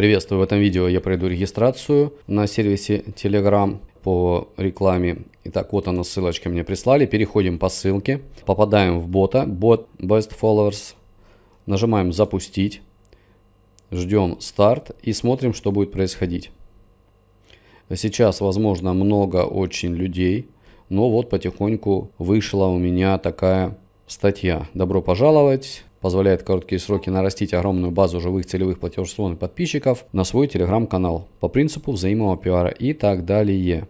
Приветствую, в этом видео я пройду регистрацию на сервисе Telegram по рекламе. Итак, вот она ссылочка мне прислали. Переходим по ссылке, попадаем в бота, бот Best Followers, нажимаем «Запустить», ждем старт и смотрим, что будет происходить. Сейчас, возможно, много очень людей, но вот потихоньку вышла у меня такая статья. Добро пожаловать позволяет короткие сроки нарастить огромную базу живых целевых платежесловных подписчиков на свой телеграм-канал по принципу взаимного пиара и так далее.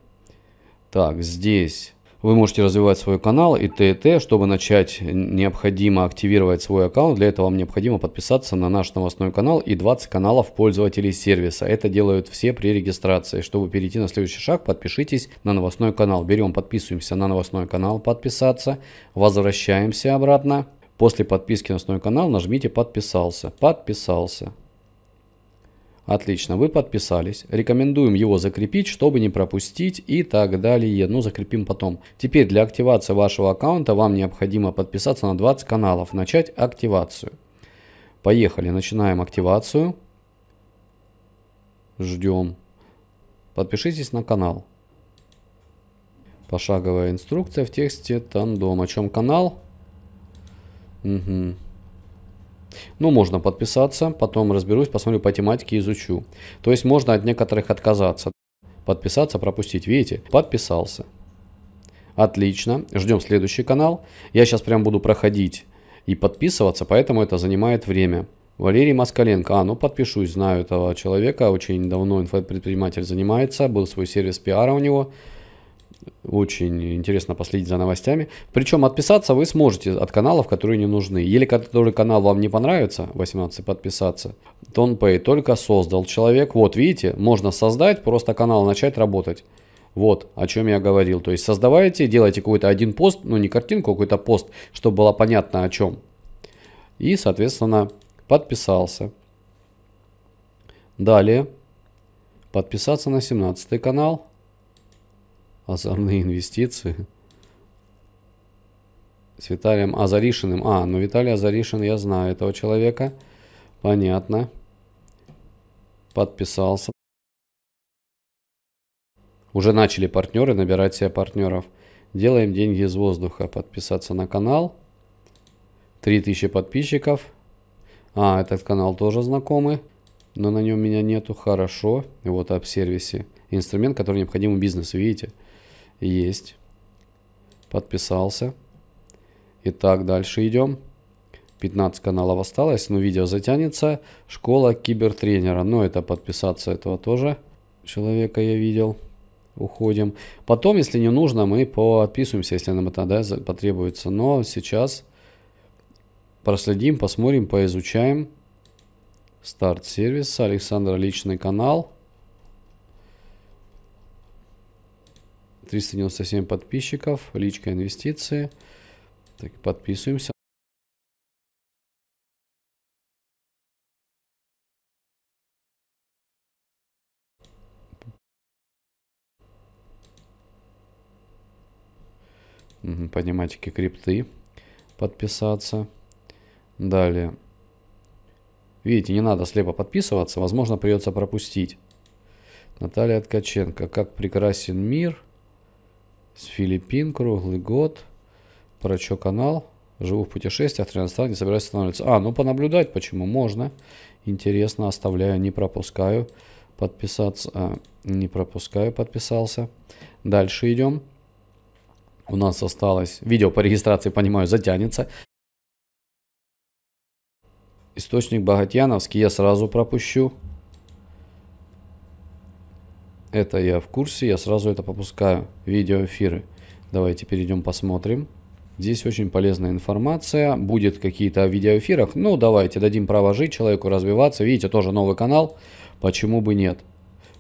Так, здесь вы можете развивать свой канал и ТТ. Чтобы начать, необходимо активировать свой аккаунт. Для этого вам необходимо подписаться на наш новостной канал и 20 каналов пользователей сервиса. Это делают все при регистрации. Чтобы перейти на следующий шаг, подпишитесь на новостной канал. Берем, подписываемся на новостной канал, подписаться, возвращаемся обратно. После подписки на основной канал нажмите «Подписался». Подписался. Отлично, вы подписались. Рекомендуем его закрепить, чтобы не пропустить и так далее. Ну, закрепим потом. Теперь для активации вашего аккаунта вам необходимо подписаться на 20 каналов. Начать активацию. Поехали, начинаем активацию. Ждем. Подпишитесь на канал. Пошаговая инструкция в тексте тандом. О чем канал? Угу. Ну, можно подписаться, потом разберусь, посмотрю по тематике, изучу. То есть можно от некоторых отказаться. Подписаться, пропустить. Видите, подписался. Отлично, ждем следующий канал. Я сейчас прям буду проходить и подписываться, поэтому это занимает время. Валерий Москаленко. А, ну подпишусь, знаю этого человека, очень давно инфопредприниматель занимается, был свой сервис пиара у него. Очень интересно последить за новостями. Причем отписаться вы сможете от каналов, которые не нужны. Или который канал вам не понравится, 18 подписаться. Тонпэй только создал человек. Вот видите, можно создать, просто канал начать работать. Вот о чем я говорил. То есть создавайте, делайте какой-то один пост, ну не картинку, а какой-то пост, чтобы было понятно о чем. И, соответственно, подписался. Далее. Подписаться на 17 канал. Озорные инвестиции. С Виталием Азаришиным. А, ну Виталий Азаришин, я знаю этого человека. Понятно. Подписался. Уже начали партнеры набирать себе партнеров. Делаем деньги из воздуха. Подписаться на канал. 3000 подписчиков. А, этот канал тоже знакомый. Но на нем меня нету. Хорошо. Вот об сервисе. Инструмент, который необходим в бизнесу. Видите? Есть. Подписался. Итак, дальше идем. 15 каналов осталось, но видео затянется. Школа кибертренера. Но ну, это подписаться этого тоже человека я видел. Уходим. Потом, если не нужно, мы подписываемся, если нам это да, потребуется. Но сейчас проследим, посмотрим, поизучаем. Старт сервиса, Александр личный канал. 397 подписчиков, личка инвестиции. Так, подписываемся. Подниматики крипты. Подписаться. Далее. Видите, не надо слепо подписываться. Возможно, придется пропустить. Наталья Ткаченко. Как прекрасен мир с Филиппин круглый год. Про что канал? Живу в путешествиях, 13 стран, не собираюсь останавливаться. А, ну понаблюдать почему можно. Интересно, оставляю, не пропускаю. Подписаться, а, не пропускаю, подписался. Дальше идем. У нас осталось, видео по регистрации, понимаю, затянется. Источник Богатьяновский я сразу пропущу. Это я в курсе, я сразу это попускаю. Видеоэфиры. Давайте перейдем посмотрим. Здесь очень полезная информация. Будет какие-то о видеоэфирах. Ну, давайте дадим право жить человеку, развиваться. Видите, тоже новый канал. Почему бы нет?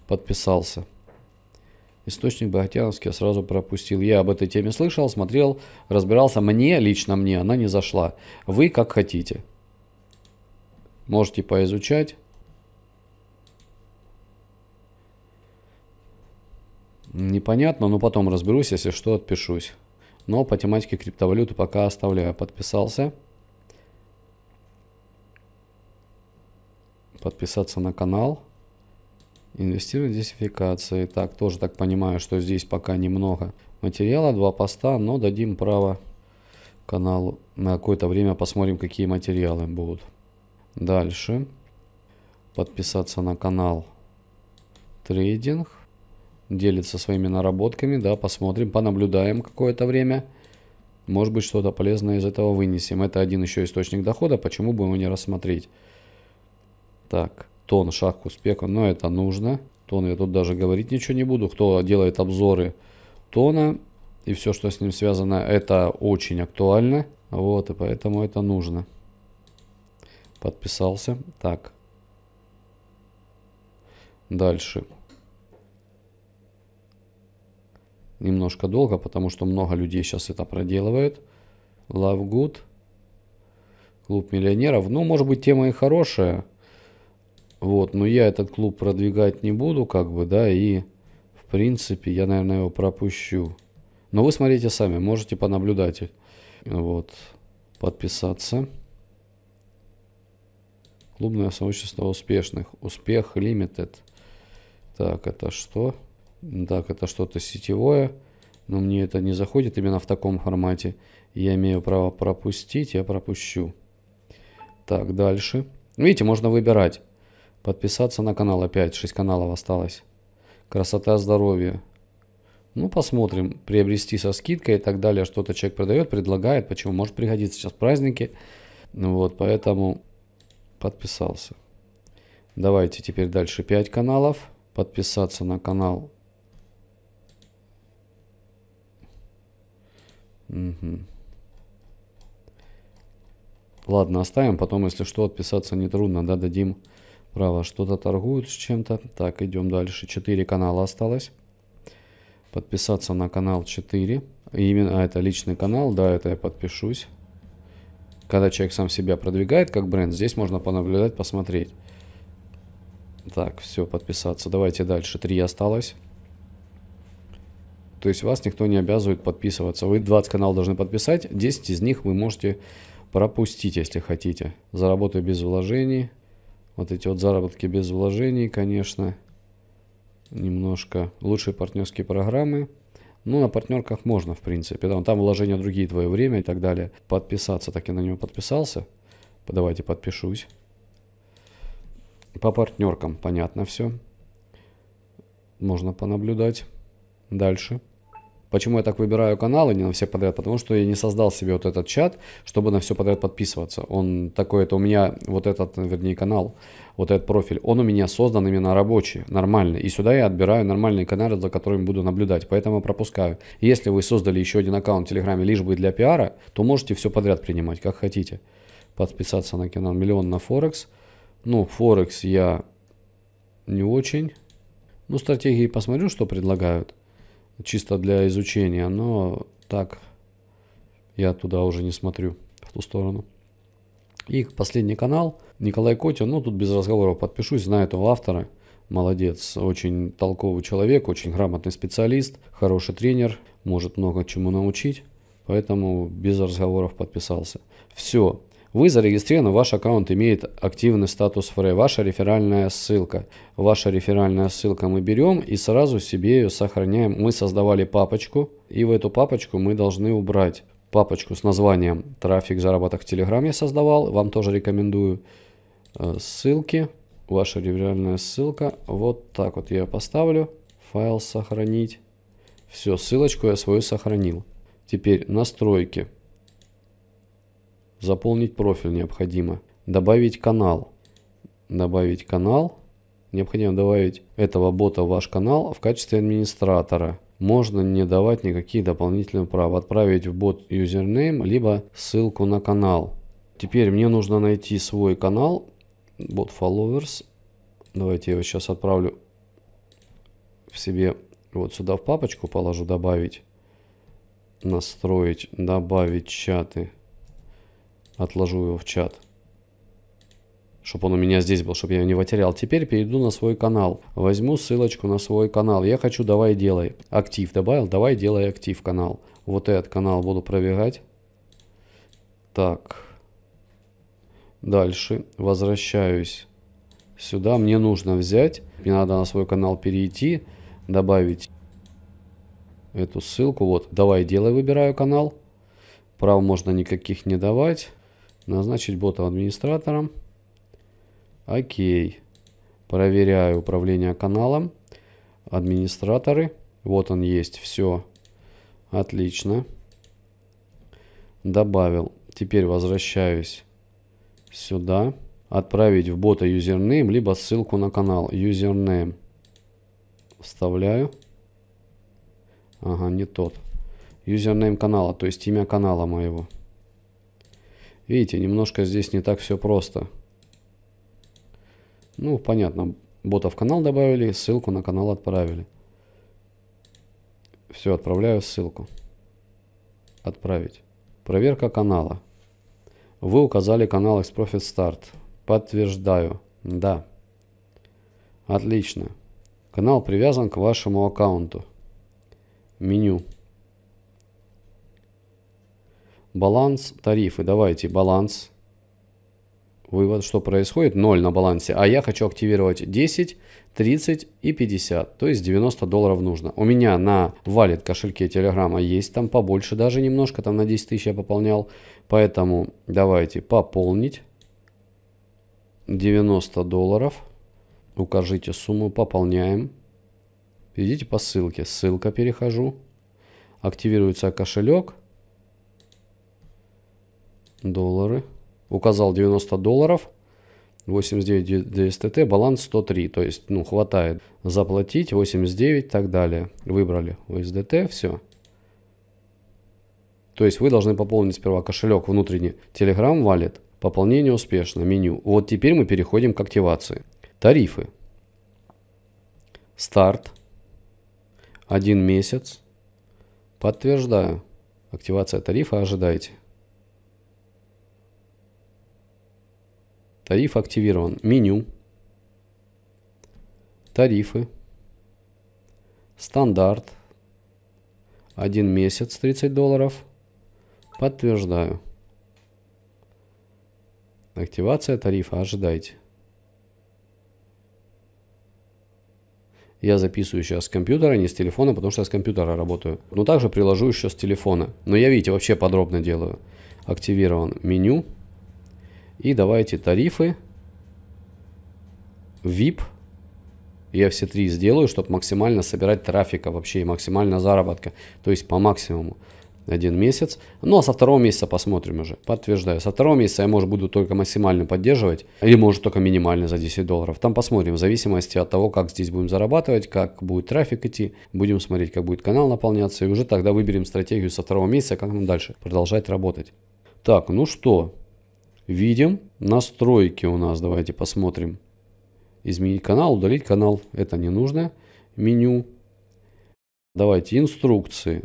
Подписался. Источник Бахтяновский я сразу пропустил. Я об этой теме слышал, смотрел, разбирался. Мне, лично мне, она не зашла. Вы как хотите. Можете поизучать. непонятно, но потом разберусь, если что, отпишусь. Но по тематике криптовалюты пока оставляю. Подписался. Подписаться на канал. Инвестировать в диверсификации. Так, тоже так понимаю, что здесь пока немного материала. Два поста, но дадим право каналу. На какое-то время посмотрим, какие материалы будут. Дальше. Подписаться на канал трейдинг делится своими наработками, да, посмотрим, понаблюдаем какое-то время. Может быть, что-то полезное из этого вынесем. Это один еще источник дохода, почему бы его не рассмотреть. Так, тон, шаг к успеху, но это нужно. Тон я тут даже говорить ничего не буду. Кто делает обзоры тона и все, что с ним связано, это очень актуально. Вот, и поэтому это нужно. Подписался. Так. Дальше. немножко долго, потому что много людей сейчас это проделывает. Love Good. Клуб миллионеров. Ну, может быть, тема и хорошая. Вот, но я этот клуб продвигать не буду, как бы, да, и, в принципе, я, наверное, его пропущу. Но вы смотрите сами, можете понаблюдать. Вот, подписаться. Клубное сообщество успешных. Успех Limited. Так, это что? Что? Так, это что-то сетевое, но мне это не заходит именно в таком формате. Я имею право пропустить, я пропущу. Так, дальше. Видите, можно выбирать. Подписаться на канал опять, 6 каналов осталось. Красота здоровье. Ну, посмотрим. Приобрести со скидкой и так далее. Что-то человек продает, предлагает. Почему? Может пригодиться сейчас праздники. Ну вот, поэтому подписался. Давайте теперь дальше 5 каналов. Подписаться на канал Угу. Ладно, оставим. Потом, если что, отписаться нетрудно. Да, дадим право. Что-то торгуют с чем-то. Так, идем дальше. Четыре канала осталось. Подписаться на канал 4. Именно, а, это личный канал. Да, это я подпишусь. Когда человек сам себя продвигает как бренд, здесь можно понаблюдать, посмотреть. Так, все, подписаться. Давайте дальше. Три осталось. То есть вас никто не обязывает подписываться. Вы 20 каналов должны подписать, 10 из них вы можете пропустить, если хотите. Заработаю без вложений. Вот эти вот заработки без вложений, конечно. Немножко лучшие партнерские программы. Ну, на партнерках можно, в принципе. Да, там вложения другие, твое время и так далее. Подписаться, так я на него подписался. Давайте подпишусь. По партнеркам понятно все. Можно понаблюдать. Дальше. Почему я так выбираю каналы не на все подряд? Потому что я не создал себе вот этот чат, чтобы на все подряд подписываться. Он такой, это у меня вот этот, вернее, канал, вот этот профиль, он у меня создан именно рабочий, нормальный. И сюда я отбираю нормальные каналы, за которыми буду наблюдать, поэтому пропускаю. Если вы создали еще один аккаунт в Телеграме лишь бы для пиара, то можете все подряд принимать, как хотите. Подписаться на канал Миллион на Форекс. Ну, Форекс я не очень. Ну, стратегии посмотрю, что предлагают чисто для изучения, но так я туда уже не смотрю, в ту сторону. И последний канал, Николай Котин, ну тут без разговоров подпишусь, знаю этого автора, молодец, очень толковый человек, очень грамотный специалист, хороший тренер, может много чему научить, поэтому без разговоров подписался. Все, вы зарегистрированы, ваш аккаунт имеет активный статус ФР, ваша реферальная ссылка. Ваша реферальная ссылка мы берем и сразу себе ее сохраняем. Мы создавали папочку, и в эту папочку мы должны убрать папочку с названием «Трафик заработок в Телеграм» я создавал. Вам тоже рекомендую э, ссылки. Ваша реферальная ссылка. Вот так вот я поставлю. Файл сохранить. Все, ссылочку я свою сохранил. Теперь настройки. Заполнить профиль необходимо. Добавить канал. Добавить канал. Необходимо добавить этого бота в ваш канал в качестве администратора. Можно не давать никакие дополнительные права. Отправить в бот юзернейм, либо ссылку на канал. Теперь мне нужно найти свой канал. Бот followers. Давайте я его сейчас отправлю в себе вот сюда в папочку положу добавить настроить добавить чаты Отложу его в чат. Чтобы он у меня здесь был, чтобы я его не потерял. Теперь перейду на свой канал. Возьму ссылочку на свой канал. Я хочу «Давай делай». Актив добавил. «Давай делай актив» канал. Вот этот канал буду пробегать. Так. Дальше. Возвращаюсь сюда. Мне нужно взять. Мне надо на свой канал перейти. Добавить эту ссылку. Вот, давай делай, выбираю канал. Прав можно никаких не давать. Назначить бота администратором. Окей. Проверяю управление каналом. Администраторы. Вот он есть. Все. Отлично. Добавил. Теперь возвращаюсь сюда. Отправить в бота юзернейм, либо ссылку на канал. Юзернейм. Вставляю. Ага, не тот. Юзернейм канала, то есть имя канала моего. Видите, немножко здесь не так все просто. Ну, понятно. Бота в канал добавили, ссылку на канал отправили. Все, отправляю ссылку. Отправить. Проверка канала. Вы указали канал X Profit Start. Подтверждаю. Да. Отлично. Канал привязан к вашему аккаунту. Меню. Баланс, тарифы, давайте баланс. Вывод, что происходит, 0 на балансе, а я хочу активировать 10, 30 и 50, то есть 90 долларов нужно. У меня на валит кошельке Телеграма есть, там побольше даже немножко, там на 10 тысяч я пополнял, поэтому давайте пополнить 90 долларов, укажите сумму, пополняем. Идите по ссылке, ссылка перехожу, активируется кошелек, Доллары. Указал 90 долларов. 89 DSTT, баланс 103, то есть, ну, хватает. Заплатить, 89 и так далее. Выбрали USDT, все. То есть вы должны пополнить сперва кошелек внутренний Telegram Wallet. Пополнение успешно, меню. Вот теперь мы переходим к активации. Тарифы. Старт. Один месяц. Подтверждаю. Активация тарифа ожидайте. Тариф активирован. Меню. Тарифы. Стандарт. Один месяц 30 долларов. Подтверждаю. Активация тарифа. Ожидайте. Я записываю сейчас с компьютера, не с телефона, потому что я с компьютера работаю. Но также приложу еще с телефона. Но я, видите, вообще подробно делаю. Активирован меню. И давайте тарифы. VIP. Я все три сделаю, чтобы максимально собирать трафика вообще и максимально заработка. То есть по максимуму. Один месяц. Ну а со второго месяца посмотрим уже. Подтверждаю. Со второго месяца я, может, буду только максимально поддерживать. Или, может, только минимально за 10 долларов. Там посмотрим. В зависимости от того, как здесь будем зарабатывать, как будет трафик идти. Будем смотреть, как будет канал наполняться. И уже тогда выберем стратегию со второго месяца, как нам дальше продолжать работать. Так, ну что, Видим настройки у нас. Давайте посмотрим. Изменить канал, удалить канал. Это не нужно. Меню. Давайте инструкции.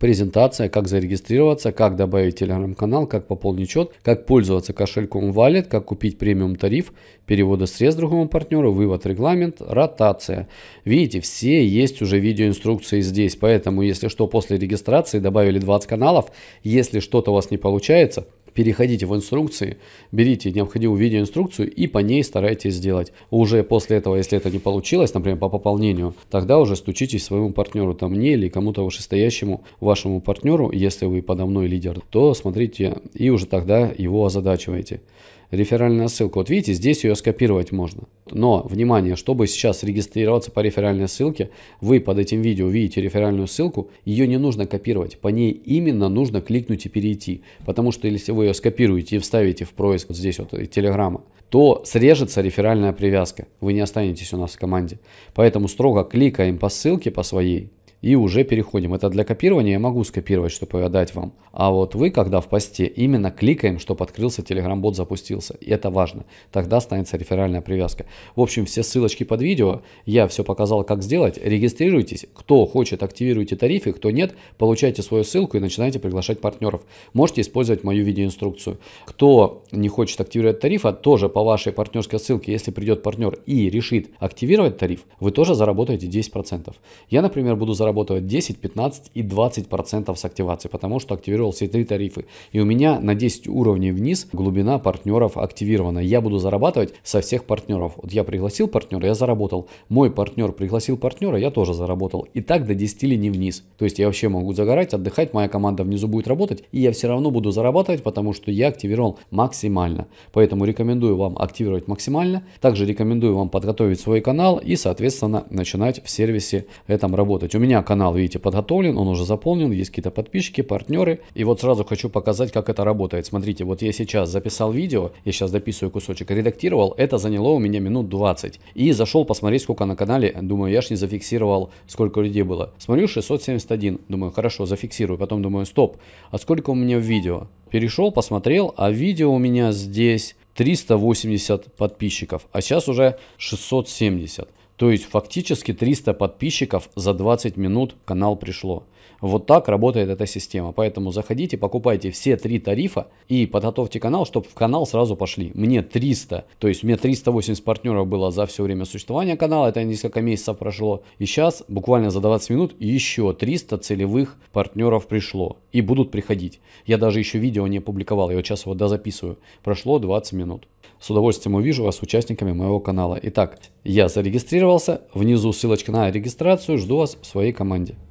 Презентация, как зарегистрироваться, как добавить телеграм-канал, как пополнить счет, как пользоваться кошельком Wallet, как купить премиум тариф, переводы средств другому партнеру, вывод регламент, ротация. Видите, все есть уже видеоинструкции здесь, поэтому если что, после регистрации добавили 20 каналов, если что-то у вас не получается, переходите в инструкции, берите необходимую видеоинструкцию и по ней старайтесь сделать. Уже после этого, если это не получилось, например, по пополнению, тогда уже стучитесь своему партнеру, там мне или кому-то вышестоящему вашему партнеру, если вы подо мной лидер, то смотрите и уже тогда его озадачиваете реферальная ссылка. Вот видите, здесь ее скопировать можно. Но, внимание, чтобы сейчас регистрироваться по реферальной ссылке, вы под этим видео видите реферальную ссылку, ее не нужно копировать. По ней именно нужно кликнуть и перейти. Потому что если вы ее скопируете и вставите в поиск, вот здесь вот э, телеграмма, то срежется реферальная привязка. Вы не останетесь у нас в команде. Поэтому строго кликаем по ссылке по своей, и уже переходим. Это для копирования я могу скопировать, чтобы отдать вам. А вот вы, когда в посте, именно кликаем, чтобы открылся Telegram-бот, запустился. И это важно. Тогда станется реферальная привязка. В общем, все ссылочки под видео. Я все показал, как сделать. Регистрируйтесь. Кто хочет, активируйте тарифы. Кто нет, получайте свою ссылку и начинайте приглашать партнеров. Можете использовать мою видеоинструкцию. Кто не хочет активировать тарифа, тоже по вашей партнерской ссылке, если придет партнер и решит активировать тариф, вы тоже заработаете 10%. Я, например, буду зарабатывать зарабатывать 10, 15 и 20 процентов с активации, потому что активировал все три тарифы. И у меня на 10 уровней вниз глубина партнеров активирована. Я буду зарабатывать со всех партнеров. Вот я пригласил партнера, я заработал. Мой партнер пригласил партнера, я тоже заработал. И так до 10 линий вниз. То есть я вообще могу загорать, отдыхать, моя команда внизу будет работать, и я все равно буду зарабатывать, потому что я активировал максимально. Поэтому рекомендую вам активировать максимально. Также рекомендую вам подготовить свой канал и, соответственно, начинать в сервисе этом работать. У меня меня канал, видите, подготовлен, он уже заполнен, есть какие-то подписчики, партнеры. И вот сразу хочу показать, как это работает. Смотрите, вот я сейчас записал видео, я сейчас дописываю кусочек, редактировал, это заняло у меня минут 20. И зашел посмотреть, сколько на канале, думаю, я ж не зафиксировал, сколько людей было. Смотрю, 671, думаю, хорошо, зафиксирую, потом думаю, стоп, а сколько у меня в видео? Перешел, посмотрел, а видео у меня здесь 380 подписчиков, а сейчас уже 670. То есть фактически 300 подписчиков за 20 минут канал пришло. Вот так работает эта система. Поэтому заходите, покупайте все три тарифа и подготовьте канал, чтобы в канал сразу пошли. Мне 300, то есть мне 380 партнеров было за все время существования канала, это несколько месяцев прошло. И сейчас буквально за 20 минут еще 300 целевых партнеров пришло и будут приходить. Я даже еще видео не публиковал, я вот сейчас его дозаписываю. Прошло 20 минут. С удовольствием увижу вас участниками моего канала. Итак, я зарегистрировал зарегистрировался. Внизу ссылочка на регистрацию. Жду вас в своей команде.